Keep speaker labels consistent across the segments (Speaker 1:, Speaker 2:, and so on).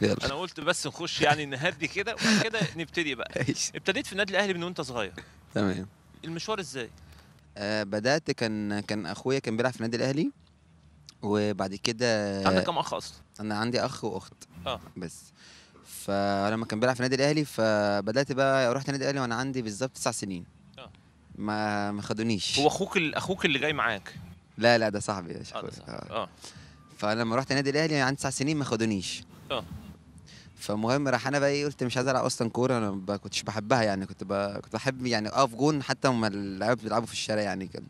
Speaker 1: يلا انا
Speaker 2: قلت بس نخش يعني نهدي كده وبعد كده نبتدي بقى ابتديت في النادي الاهلي من وانت صغير تمام المشوار ازاي
Speaker 1: آه بدات كان كان اخويا كان بيلعب في النادي الاهلي وبعد كده عندك كام اخ اصلا انا عندي اخ واخت اه بس فلما كان بيلعب في النادي الاهلي فبدات بقى رحت النادي الاهلي وانا عندي بالظبط تسع سنين اه ما ما خدونيش هو
Speaker 2: اخوك اخوك اللي جاي معاك
Speaker 1: لا لا ده صاحبي يا آه، شيخ آه. آه. فلما رحت النادي الاهلي عندي تسع سنين ما خدونيش اه فمهم راح انا بقى ايه قلت مش عايز العب اصلا كوره انا ما كنتش بحبها يعني كنت كنت بحب يعني اقف جون حتى لما اللعيبه بيلعبوا في الشارع يعني كان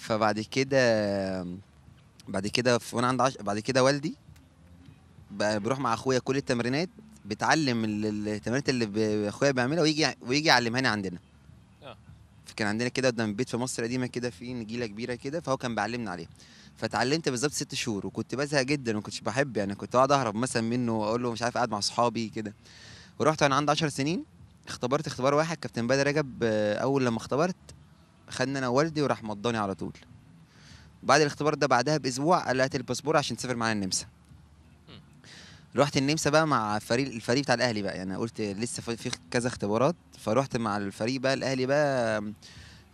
Speaker 1: فبعد كده بعد كده وانا عندي عش... بعد كده والدي بقى بيروح مع اخويا كل التمرينات بتعلم التمرينات اللي اخويا بيعملها ويجي ويجي يعلمهاني عندنا فكان عندنا كده قدام البيت في مصر القديمه كده في نجيله كبيره كده فهو كان بيعلمنا عليها فتعلمت بالظبط ست شهور وكنت بزهق جدا وما كنتش بحب يعني كنت اقعد اهرب مثلا منه واقول له مش عارف قاعد مع اصحابي كده ورحت وانا عندي 10 سنين اختبرت اختبار واحد كابتن بدر رجب اول لما اختبرت خدنا انا والدي وراح مضاني على طول بعد الاختبار ده بعدها باسبوع قلعت الباسبور عشان تسافر معانا النمسا رحت النمسا بقى مع فريق الفريق بتاع الاهلي بقى يعني قلت لسه في كذا اختبارات فرحت مع الفريق بقى الاهلي بقى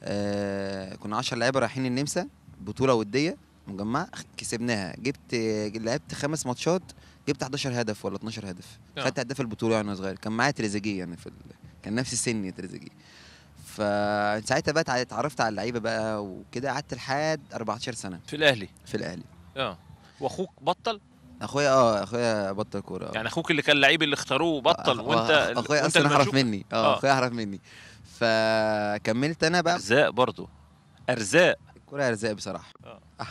Speaker 1: آه كنا 10 لعيبه رايحين النمسا بطوله وديه مجمعه كسبناها جبت لعبت خمس ماتشات جبت 11 هدف ولا 12 هدف آه. خدت هداف البطوله وانا صغير كان معايا تريزيجيه يعني في ال... كان نفس سني تريزيجيه فساعتها بقى اتعرفت على اللعيبه بقى وكده قعدت لحد 14 سنه في الاهلي في الاهلي
Speaker 2: اه واخوك
Speaker 1: بطل اخويا اه اخويا بطل كوره آه. يعني
Speaker 2: اخوك اللي كان لعيب اللي اختاروه بطل آه وانت اخويا اصلا حرف مني اه, آه. اخويا
Speaker 1: حرف مني فكملت انا بقى ارزاق برضه ارزاق الكوره ارزاق بصراحه آه.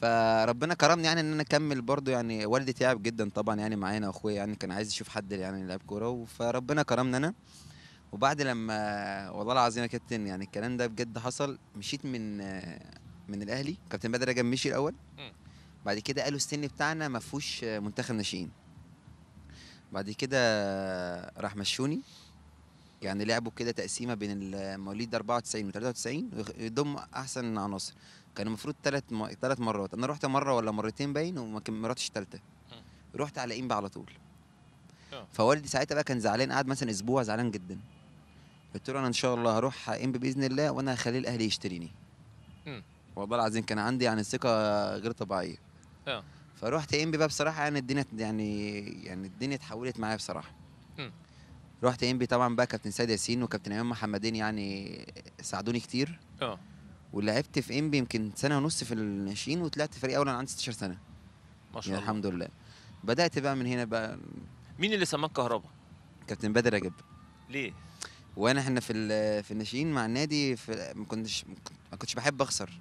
Speaker 1: فربنا كرمني يعني ان انا اكمل برضو يعني والدي تعب جدا طبعا يعني معانا اخويا يعني كان عايز يشوف حد يعني لعب كوره فربنا كرمنا انا وبعد لما والله العظيم يا كابتن يعني الكلام ده بجد حصل مشيت من من الاهلي كابتن بدر رجب مشي الاول بعد كده قالوا السن بتاعنا ما فيهوش منتخب ناشئين بعد كده راح مشوني يعني لعبوا كده تقسيمه بين المواليد 94 و 93 يضم احسن عناصر كان المفروض ثلاث م... ثلاث مرات انا رحت مره ولا مرتين باين وما كملتش الثالثه رحت على انبا على طول آه. فوالدي ساعتها بقى كان زعلان قعد مثلا اسبوع زعلان جدا قلت له انا ان شاء الله هروح انبي باذن الله وانا هخلي الاهلي يشتريني والله العظيم كان عندي يعني ثقه غير طبيعيه اه فروحت ام بي بقى بصراحه يعني الدنيا يعني يعني الدنيا اتحولت معايا بصراحه رحت ام بي طبعا بقى كابتن سيد ياسين وكابتن امام محمدين يعني ساعدوني كتير اه ولعبت في ام بي يمكن سنه ونص في الناشئين وطلعت فريق اول انا عندي 16 سنه ما شاء يعني الله الحمد لله بدات بقى من هنا بقى مين اللي سماك كهربا كابتن بدر رجب ليه وانا احنا في في الناشئين مع النادي في ما كنتش ما كنتش بحب اخسر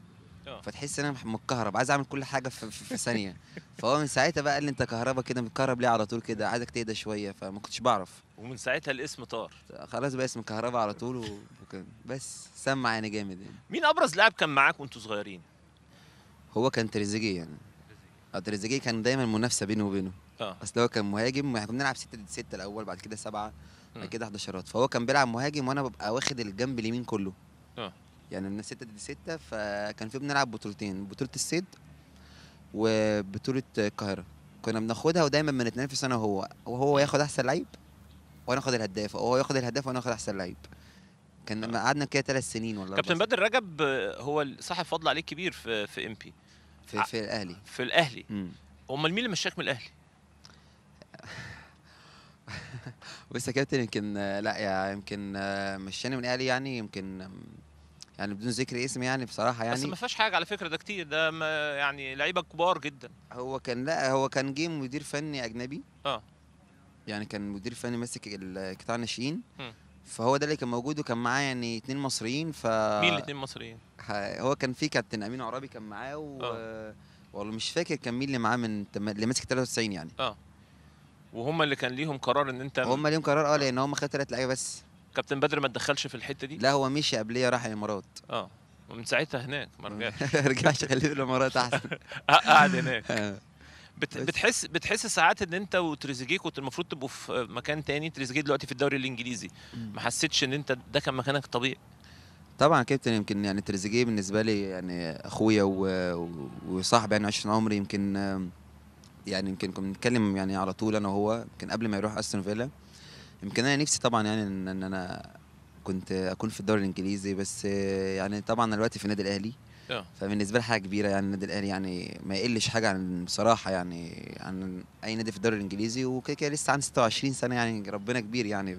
Speaker 1: فتحس ان انا متكهرب عايز اعمل كل حاجه في, في ثانيه فهو من ساعتها بقى اللي انت كهربا كده متكهرب ليه على طول كده عايزك تهدى شويه فما كنتش بعرف
Speaker 2: ومن ساعتها الاسم طار
Speaker 1: خلاص بقى اسم كهربا على طول وكان بس سمع يعني جامد يعني مين ابرز
Speaker 2: لاعب كان معاك وانتوا صغيرين؟
Speaker 1: هو كان تريزيجيه يعني آه، تريزيجيه كان دايما منافسه بينه وبينه اه اصل هو كان مهاجم واحنا كنا بنلعب 6 ضد 6 الاول بعد كده 7 بعد كده 11 فهو كان بيلعب مهاجم وانا ببقى واخد الجنب اليمين كله اه يعني من الستة دي ستة فكان في بنلعب بطولتين بطولة الصيد وبطولة القاهرة كنا بناخدها ودايما بنتنافس انا وهو وهو ياخد احسن لعيب وانا اخد الهداف وهو ياخد الهداف وانا اخد احسن لعيب كان آه. قعدنا كده ثلاث سنين ولا كابتن
Speaker 2: بدر رجب هو صاحب فضل عليه كبير في في ام بي
Speaker 1: في, في الاهلي في الاهلي امال
Speaker 2: مين اللي مشاك من الاهلي؟
Speaker 1: بص يا كابتن يمكن لا يا يمكن مشاني من الاهلي يعني يمكن يعني بدون ذكر اسم يعني بصراحه يعني بس ما
Speaker 2: فيهاش حاجه على فكره ده كتير ده يعني لعيبه كبار جدا
Speaker 1: هو كان لا هو كان جه مدير فني اجنبي اه يعني كان مدير فني ماسك قطاع الناشئين فهو ده اللي كان موجود وكان معاه يعني اتنين مصريين ف مين الاثنين مصريين؟ هو كان في كابتن امين عرابي كان
Speaker 2: معاه و... آه.
Speaker 1: والله مش فاكر كان مين اللي معاه من اللي ماسك 93 يعني
Speaker 2: اه وهم اللي كان ليهم قرار ان انت هم ليهم
Speaker 1: قرار اه لان هم خدوا ثلاث لعيبه بس كابتن بدر ما تدخلش في الحته دي لا هو مشي قبليه راح الامارات اه ومن ساعتها هناك ما رجعش رجعش خليه الامارات احسن آه، قعد هناك آه. بت... بتحس بتحس ساعات ان
Speaker 2: انت وتريزيجيه كنت المفروض تبقوا في مكان تاني تريزيجيه دلوقتي في الدوري الانجليزي ما حسيتش ان انت ده كان مكانك الطبيعي
Speaker 1: طبعا كابتن يمكن يعني تريزيجيه بالنسبه لي يعني اخويا وصاحبي يعني عشان عمري يمكن يعني يمكن كنا بنتكلم يعني على طول انا وهو يمكن قبل ما يروح استون فيلا يمكن انا نفسي طبعا يعني ان انا كنت اكون في الدوري الانجليزي بس يعني طبعا دلوقتي في النادي الاهلي فبالنسبه لي حاجه كبيره يعني النادي الاهلي يعني ما يقلش حاجه عن بصراحه يعني عن اي نادي في الدوري الانجليزي وكده كده لسه عندي 26 سنه يعني ربنا كبير يعني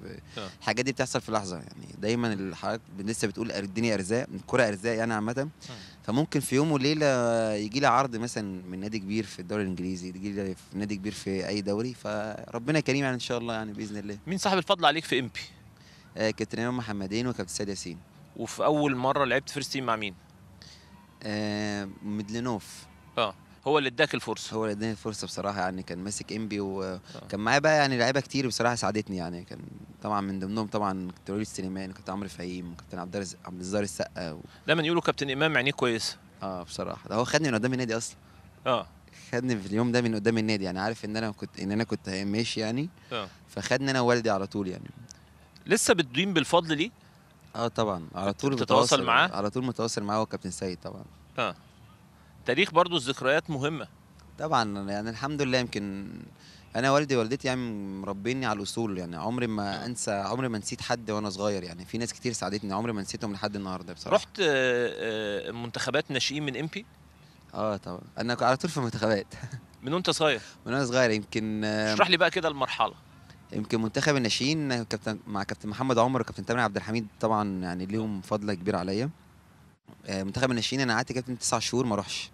Speaker 1: الحاجات دي بتحصل في لحظه يعني دايما الحاجات لسه بتقول الدنيا ارزاق الكره ارزاق يعني عامه فممكن في يوم وليله يجي لي عرض مثلا من نادي كبير في الدوري الانجليزي يجي لي في نادي كبير في اي دوري فربنا كريم يعني ان شاء الله يعني باذن الله مين صاحب الفضل عليك في امبي آه، كابتن امام محمدين وكابتن سيد ياسين وفي اول مره لعبت فيرست تيم مع مين آه، ميدلينوف اه هو اللي اداك الفرصه هو اللي اداني الفرصه بصراحه يعني كان ماسك انبي وكان آه. معايا بقى يعني لعيبه كتير بصراحه ساعدتني يعني كان طبعا من ضمنهم طبعا كابتن وليد سليمان وكابتن عمرو فهيم وكابتن عبد عبد الزار السقا و...
Speaker 2: دايما يقولوا كابتن امام عينيه كويسه
Speaker 1: اه بصراحه ده هو خدني من قدام النادي اصلا اه خدني في اليوم ده من قدام النادي يعني عارف ان انا كنت ان انا كنت ماشي يعني اه فخدني انا ووالدي على طول يعني
Speaker 2: لسه بتدين بالفضل
Speaker 1: ليه اه طبعا على طول بتتواصل معاه على طول متواصل معاه هو كابتن سيد طبعا
Speaker 2: اه تاريخ برضو الذكريات مهمه
Speaker 1: طبعا يعني الحمد لله يمكن انا والدي ووالدتي يعني مربيني على الاصول يعني عمري ما آه. انسى عمري ما نسيت حد وانا صغير يعني في ناس كتير ساعدتني عمري ما نسيتهم لحد النهارده بصراحه
Speaker 2: رحت آه، آه، منتخبات ناشئين من امبي
Speaker 1: اه طبعا انا على طول في المنتخبات من وانت صغير من وانا صغير يمكن اشرح
Speaker 2: لي بقى كده المرحله
Speaker 1: يمكن منتخب الناشئين كابتن مع كابتن محمد عمر وكابتن تامر عبد الحميد طبعا يعني ليهم فضل كبير عليا آه، منتخب الناشئين انا قعدت كابتن تسع شهور ما اروحش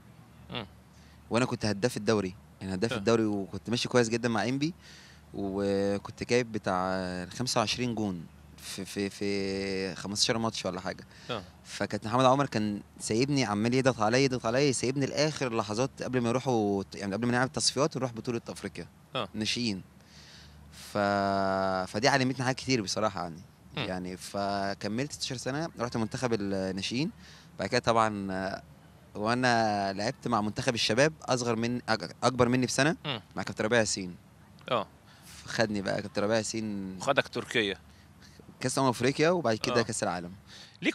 Speaker 1: وانا كنت هداف الدوري يعني هداف الدوري وكنت ماشي كويس جدا مع انبي وكنت جايب بتاع 25 جون في في في 15 ماتش ولا حاجه فكابتن محمد عمر كان سايبني عمال يضغط عليا يضغط عليا سايبني لاخر لحظات قبل ما يروحوا يعني قبل ما نلعب التصفيات ونروح بطوله افريقيا ناشئين ف... فدي علمتني حاجات كتير بصراحه يعني يعني فكملت 16 سنه رحت منتخب الناشئين بعد كده طبعا وانا لعبت مع منتخب الشباب اصغر من اكبر مني بسنه م. مع كابتن ربيع ياسين اه خدني بقى كابتن ربيع ياسين
Speaker 2: خدك تركيا
Speaker 1: كاس امم افريقيا وبعد كده آه. كاس العالم ليك